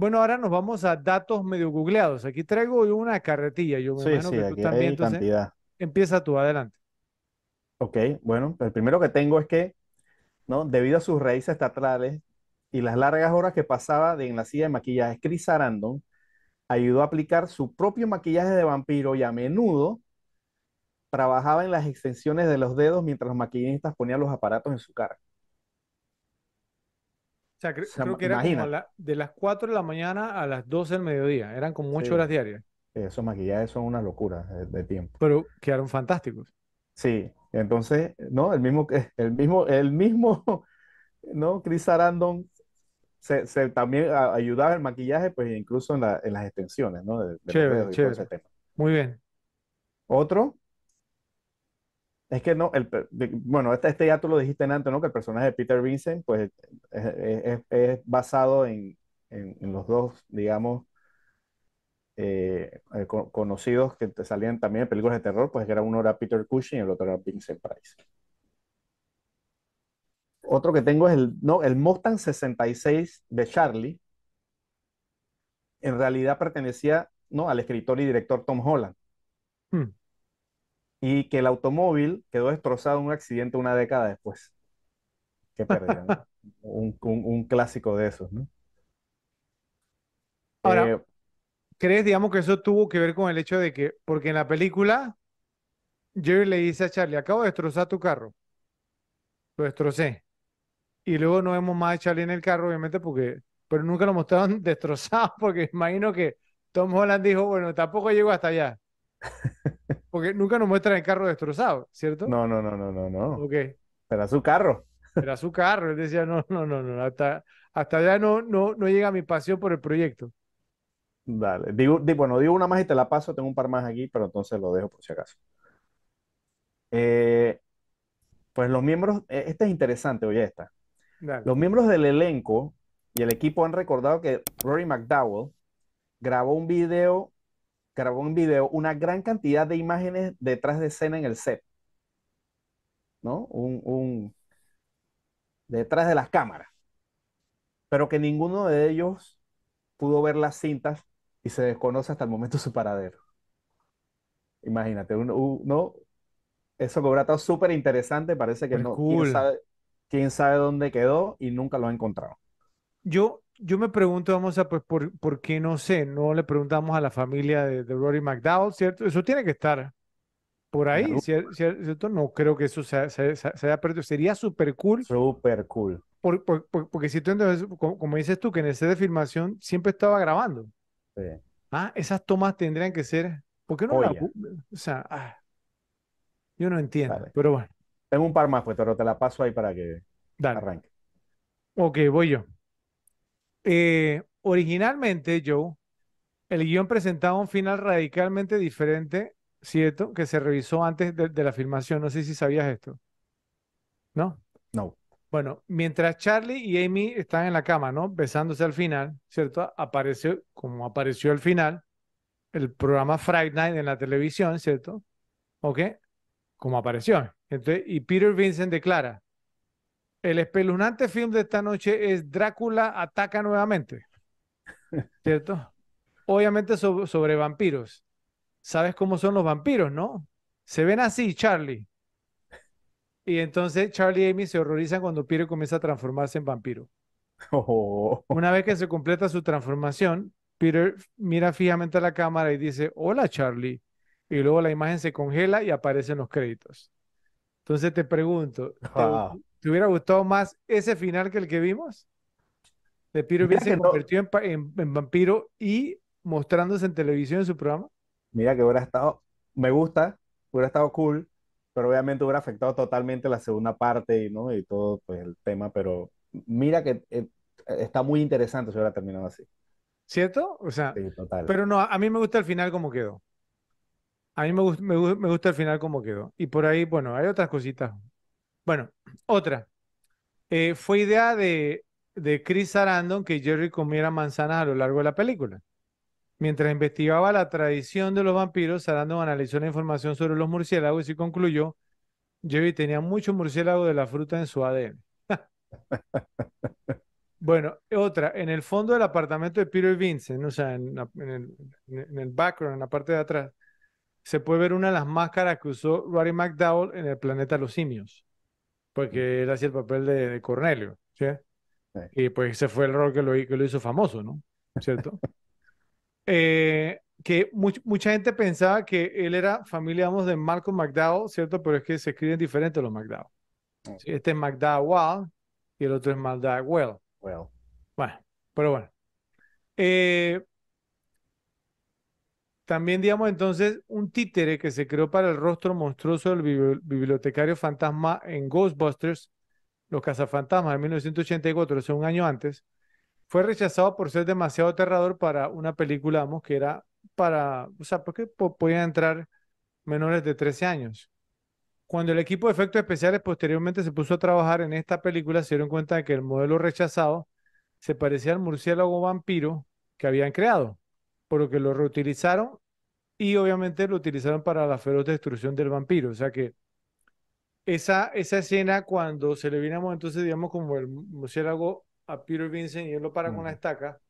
Bueno, ahora nos vamos a datos medio googleados. Aquí traigo una carretilla, yo me sí, sí, aquí también. cantidad. empieza tú, adelante. Ok, bueno, el primero que tengo es que, ¿no? Debido a sus raíces teatrales y las largas horas que pasaba de en la silla de maquillaje, Chris Arandon ayudó a aplicar su propio maquillaje de vampiro y a menudo trabajaba en las extensiones de los dedos mientras los maquillistas ponían los aparatos en su cara. O sea, creo que era de las 4 de la mañana a las 12 del mediodía. Eran como 8 horas diarias. Esos maquillajes son una locura de, tiempo. Pero quedaron fantásticos. Sí, entonces, ¿no? El mismo, el mismo, el mismo, ¿no? Chris Arandon se, también ayudaba el maquillaje, pues incluso en, las extensiones, ¿no? chévere, chévere. Muy bien. Otro, es que no, bueno, este, este, ya tú lo dijiste antes, ¿no? Que el personaje de Peter Vincent, pues, es, basado en, los dos, digamos, eh, eh, conocidos que te salían también en películas de terror, pues que era uno era Peter Cushing y el otro era Vincent Price. Otro que tengo es el, no, el Mustang 66 de Charlie. En realidad pertenecía, ¿no? Al escritor y director Tom Holland. Hmm y que el automóvil quedó destrozado en un accidente una década después. Qué pérdida, un, clásico de esos, Ahora, eh, ¿crees, digamos, que eso tuvo que ver con el hecho de que, porque en la película, Jerry le dice a Charlie, acabo de destrozar tu carro, lo destrocé, y luego no vemos más a Charlie en el carro, obviamente, porque, pero nunca lo mostraron destrozado, porque imagino que Tom Holland dijo, bueno, tampoco llego hasta allá. Porque nunca nos muestran el carro destrozado, ¿cierto? No, no, no, no, no, no. pero Era su carro. Era su carro. Él decía, no, no, no, no. Hasta, hasta allá no, no, no llega mi pasión por el proyecto. Dale. bueno, digo una más y te la paso. Tengo un par más aquí, pero entonces lo dejo por si acaso. Eh, pues los miembros, e, esta es interesante, oye, esta. Los miembros del elenco y el equipo han recordado que Rory McDowell grabó un video grabó un video una gran cantidad de imágenes detrás de escena en el set. ¿No? Un, detrás de las cámaras. Pero que ninguno de ellos pudo ver las cintas y se desconoce hasta el momento su paradero. Imagínate, uno, eso cobra todo súper interesante, parece que no. sabe, quién sabe dónde quedó y nunca lo ha encontrado. Yo yo me pregunto, vamos a, pues, por, qué no sé? No le preguntamos a la familia de, Rory McDowell, ¿cierto? Eso tiene que estar por ahí, ¿cierto? No creo que eso se, haya perdido. Sería súper cool. Súper cool. porque si tú entonces, como, dices tú, que en el set de filmación siempre estaba grabando. Ah, esas tomas tendrían que ser. ¿Por qué no O sea, ah, yo no entiendo, pero bueno. Tengo un par más, pues, pero te la paso ahí para que Dale. arranque. Ok, voy yo. Eh, originalmente, Joe, el guión presentaba un final radicalmente diferente, ¿cierto? Que se revisó antes de, la filmación. No sé si sabías esto. ¿No? No. Bueno, mientras Charlie y Amy están en la cama, ¿no? Besándose al final, ¿cierto? Apareció, como apareció al final, el programa Friday Night en la televisión, ¿cierto? ¿Ok? Como apareció. y Peter Vincent declara, el espeluznante film de esta noche es Drácula ataca nuevamente. ¿Cierto? Obviamente sobre, vampiros. ¿Sabes cómo son los vampiros, no? Se ven así, Charlie. Y entonces Charlie y Amy se horrorizan cuando Peter comienza a transformarse en vampiro. Oh. Una vez que se completa su transformación, Peter mira fijamente a la cámara y dice, hola Charlie. Y luego la imagen se congela y aparecen los créditos. Entonces te pregunto, ah. ¿Te hubiera gustado más ese final que el que vimos? De Piro hubiese no. convertido en, vampiro y mostrándose en televisión en su programa. Mira que hubiera estado, me gusta, hubiera estado cool, pero obviamente hubiera afectado totalmente la segunda parte y, ¿no? y todo pues, el tema, pero mira que eh, está muy interesante si hubiera terminado así. ¿Cierto? O sea, pero no, a mí me gusta el final como quedó. A mí me, me gusta el final como quedó. Y por ahí, bueno, hay otras cositas bueno, otra. Eh, fue idea de, Chris Sarandon que Jerry comiera manzanas a lo largo de la película. Mientras investigaba la tradición de los vampiros, Sarandon analizó la información sobre los murciélagos y concluyó, Jerry tenía mucho murciélago de la fruta en su ADN. bueno, otra, en el fondo del apartamento de Peter Vincent, o sea, en, el, background, en la parte de atrás, se puede ver una de las máscaras que usó Rory McDowell en el planeta Los Simios porque él hacía el papel de, Cornelio, ¿sí? Y pues ese fue el rol que lo, hizo famoso, ¿no? ¿Cierto? Eh, que mucha gente pensaba que él era familia, vamos, de Malcolm McDowell, ¿cierto? Pero es que se escriben diferentes los McDowell. Ah, este es McDowell y el otro es McDowell. Well. Bueno, pero bueno. Eh, también, digamos, entonces, un títere que se creó para el rostro monstruoso del bibliotecario fantasma en Ghostbusters, Los Cazafantasmas, en 1984, o sea, un año antes, fue rechazado por ser demasiado aterrador para una película, digamos, que era para, o sea, porque podían entrar menores de 13 años. Cuando el equipo de efectos especiales posteriormente se puso a trabajar en esta película, se dieron cuenta de que el modelo rechazado se parecía al murciélago vampiro que habían creado por lo que lo reutilizaron y obviamente lo utilizaron para la feroz destrucción del vampiro. O sea que esa, esa escena cuando se le viene entonces, digamos, como el murciélago a Peter Vincent y él lo para con la estaca,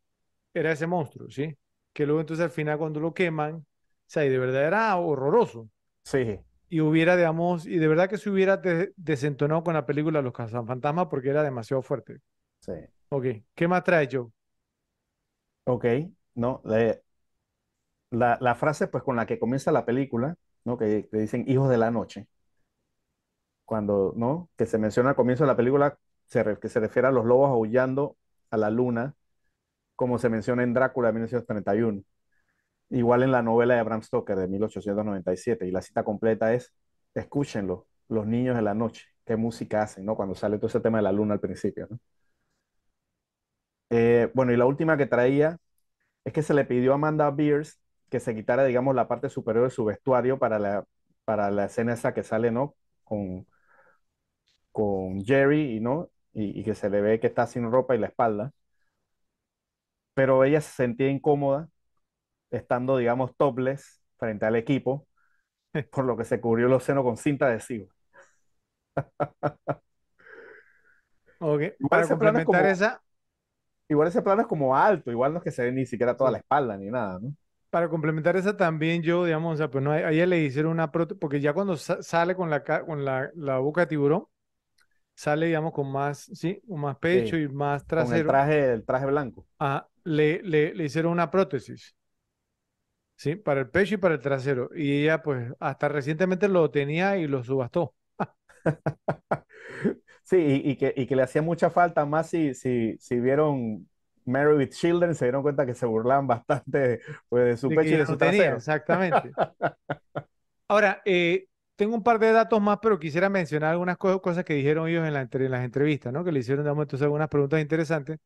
era ese monstruo, ¿sí? Que luego entonces al final cuando lo queman, o sea, y de verdad era horroroso. Sí. Y hubiera, digamos, y de verdad que se hubiera desentonado con la película Los Cazafantasmas porque era demasiado fuerte. Sí. Ok, ¿qué más trae yo Ok, no, de, eh, la, frase pues con la que comienza la película, ¿no? Que, dicen hijos de la noche. Cuando, ¿no? Que se menciona al comienzo de la película que se refiere a los lobos aullando a la luna, como se menciona en Drácula de 1931. Igual en la novela de Bram Stoker de 1897. Y la cita completa es, escúchenlo, los niños de la noche, qué música hacen, ¿no? Cuando sale todo ese tema de la luna al principio, eh, bueno, y la última que traía es que se le pidió a Amanda Beers que se quitara, digamos, la parte superior de su vestuario para la, para la escena esa que sale, ¿no? Con, con Jerry, y ¿no? Y, que se le ve que está sin ropa y la espalda. Pero ella se sentía incómoda estando, digamos, topless frente al equipo, por lo que se cubrió los senos con cinta adhesiva. okay. Igual ese plano es como alto, igual no es que se ve ni siquiera toda la espalda ni nada, ¿no? para complementar esa también yo, digamos, pues no, a ella le hicieron una prótesis, porque ya cuando sale con la con la, boca de tiburón, sale, digamos, con más, sí, más pecho y más trasero. el traje, traje blanco. le, le, hicieron una prótesis, sí, para el pecho y para el trasero. Y ella, pues, hasta recientemente lo tenía y lo subastó. sí, y, y, que, y que le hacía mucha falta más si, si, si vieron Mary with Children se dieron cuenta que se burlaban bastante pues, de su pecho y de su no trasero. exactamente. Ahora, eh, tengo un par de datos más, pero quisiera mencionar algunas cosas que dijeron ellos en, la, en las entrevistas, ¿no? Que le hicieron, digamos, entonces algunas preguntas interesantes.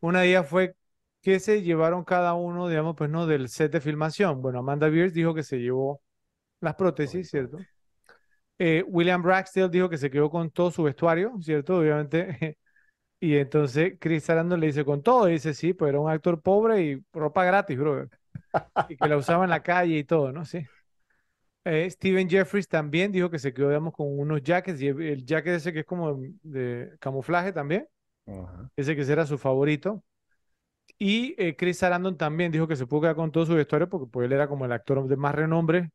Una de ellas fue, ¿qué se llevaron cada uno, digamos, pues no, del set de filmación? Bueno, Amanda Beers dijo que se llevó las prótesis, ¿cierto? Eh, William Braxdale dijo que se quedó con todo su vestuario, ¿cierto? Obviamente y entonces Chris Sarandon le dice con todo, dice sí, pues era un actor pobre y ropa gratis, brother. Y que la usaba en la calle y todo, ¿no? Sí. Eh, Steven Jeffries también dijo que se quedó, digamos, con unos jackets, y el jacket ese que es como de camuflaje también, ese que era su favorito. Y eh, Chris Sarandon también dijo que se pudo quedar con todo su vestuario porque pues, él era como el actor de más renombre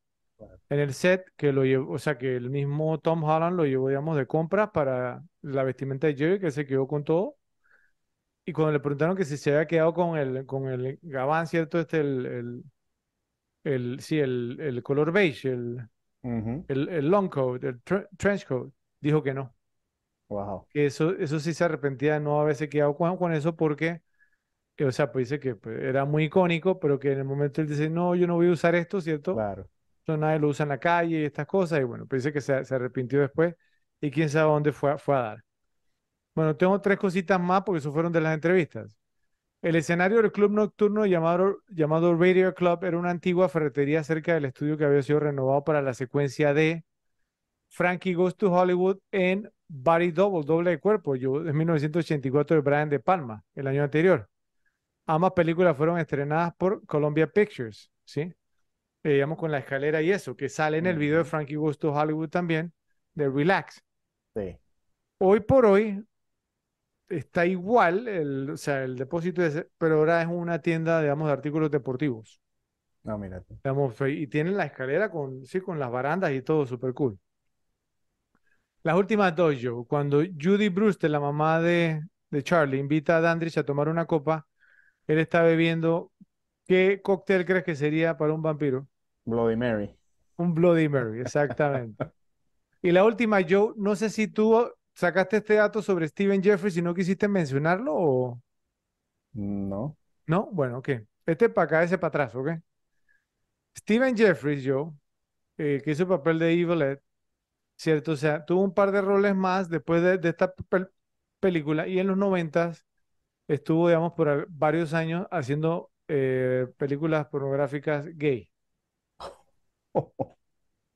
en el set que lo llevó, o sea, que el mismo Tom Holland lo llevó, digamos, de compras para la vestimenta de Jerry, que se quedó con todo. Y cuando le preguntaron que si se había quedado con el, con el gabán, ¿cierto? Este, el, el, el sí, el, el, color beige, el, el, long coat, el trench coat, dijo que no. Wow. Que eso, eso sí se arrepentía de no haberse quedado con, con eso porque o sea, pues dice que pues, era muy icónico, pero que en el momento él dice, no, yo no voy a usar esto, ¿cierto? Claro nadie lo usa en la calle y estas cosas. Y bueno, pensé dice que se, arrepintió después y quién sabe dónde fue, fue a dar. Bueno, tengo tres cositas más porque eso fueron de las entrevistas. El escenario del club nocturno llamado, llamado Radio Club era una antigua ferretería cerca del estudio que había sido renovado para la secuencia de Frankie Goes to Hollywood en Body Double, doble de cuerpo, yo, en 1984 de Brian De Palma, el año anterior. Ambas películas fueron estrenadas por Columbia Pictures, ¿sí? Eh, digamos, con la escalera y eso, que sale en el video de Frankie Gusto Hollywood también, de Relax. Sí. Hoy por hoy está igual, el, o sea, el depósito, es, pero ahora es una tienda, digamos, de artículos deportivos. No, mira. y tienen la escalera con, sí, con las barandas y todo, súper cool. Las últimas dos, yo. Cuando Judy Brewster, la mamá de, de Charlie, invita a Dandridge a tomar una copa, él está bebiendo ¿Qué cóctel crees que sería para un vampiro? Bloody Mary. Un Bloody Mary, exactamente. y la última, Joe, no sé si tú sacaste este dato sobre Steven Jeffries y no quisiste mencionarlo o... No. No, bueno, ok. Este para acá, ese para atrás, ¿ok? Steven Jeffries, Joe, eh, que hizo el papel de Ed, ¿cierto? O sea, tuvo un par de roles más después de, esta película y en los noventas estuvo, digamos, por varios años haciendo eh, películas pornográficas gay.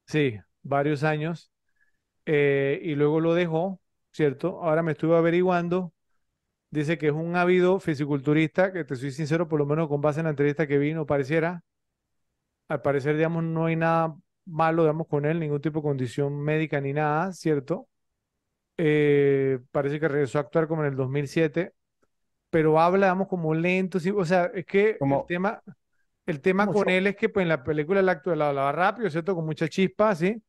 Sí, varios años. Eh, y luego lo dejó, ¿cierto? Ahora me estuve averiguando. Dice que es un ávido fisiculturista, que te soy sincero, por lo menos con base en la entrevista que vi, no pareciera. Al parecer, digamos, no hay nada malo, digamos, con él, ningún tipo de condición médica ni nada, ¿cierto? Eh, parece que regresó a actuar como en el 2007 pero habla, como lento, o sea, es que el tema, el tema con él es que pues, en la película de la hablaba rápido, ¿cierto? Con mucha chispa, ¿sí?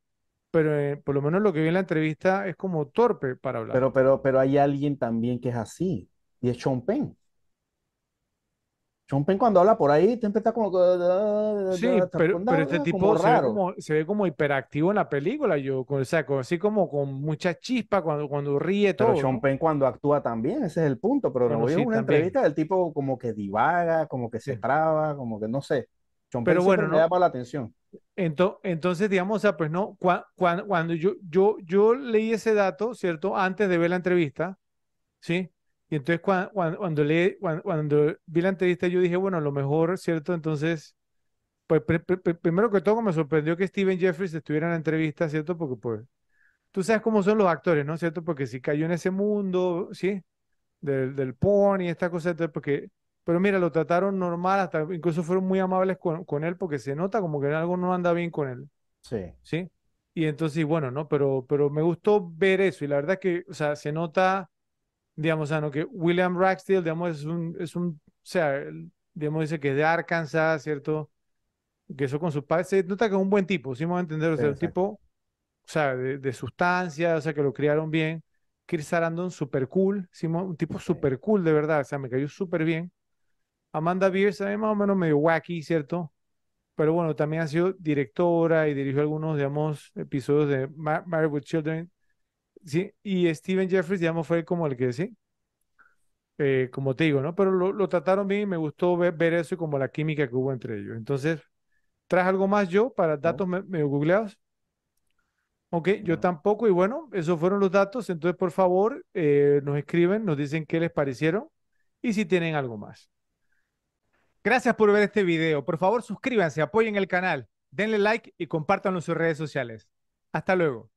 Pero eh, por lo menos lo que vi en la entrevista es como torpe para hablar. Pero, pero, pero hay alguien también que es así, y es Sean Penn. Chompen cuando habla por ahí, siempre está como... Sí, pero, este tipo se, ve como, hiperactivo en la película, yo, o sea, así como con mucha chispa cuando, cuando ríe todo. Pero Sean cuando actúa también, ese es el punto, pero no una entrevista del tipo como que divaga, como que se traba, como que no sé. Sean pero Penn bueno, no, llama la atención. Entonces, entonces, digamos, o sea, pues no, cuando, cuando yo, yo, yo leí ese dato, ¿cierto? Antes de ver la entrevista, ¿sí? Y entonces cuando, le, vi la entrevista, yo dije, bueno, a lo mejor, ¿cierto? Entonces, pues primero que todo me sorprendió que Steven Jeffries estuviera en la entrevista, ¿cierto? Porque pues tú sabes cómo son los actores, ¿no? ¿Cierto? Porque si cayó en ese mundo, ¿sí? Del, del porn y esta cosa, porque... Pero mira, lo trataron normal, hasta incluso fueron muy amables con, él porque se nota como que algo no anda bien con él. Sí. ¿Sí? Y entonces, bueno, ¿no? Pero, pero me gustó ver eso y la verdad que, o sea, se nota digamos, que William Ragsdale, digamos, es un, es un, o sea, digamos, dice que es de Arkansas, ¿cierto? Que eso con su padre, se nota que es un buen tipo, si entender, o un tipo, o sea, de, sustancia, o sea, que lo criaron bien. Chris Sarandon, super cool, ¿sí? un tipo super cool, de verdad, o sea, me cayó súper bien. Amanda Beers, también más o menos medio wacky, ¿cierto? Pero bueno, también ha sido directora y dirigió algunos, digamos, episodios de Married with Children y Steven Jeffries, digamos, fue como el que sí. Eh, como te digo, ¿no? Pero lo, trataron bien y me gustó ver, eso y como la química que hubo entre ellos. Entonces, ¿traes algo más yo para datos medio googleados? Ok, yo tampoco. Y bueno, esos fueron los datos. Entonces, por favor, eh, nos escriben, nos dicen qué les parecieron y si tienen algo más. Gracias por ver este video. Por favor, suscríbanse, apoyen el canal, denle like y compartanlo en sus redes sociales. Hasta luego.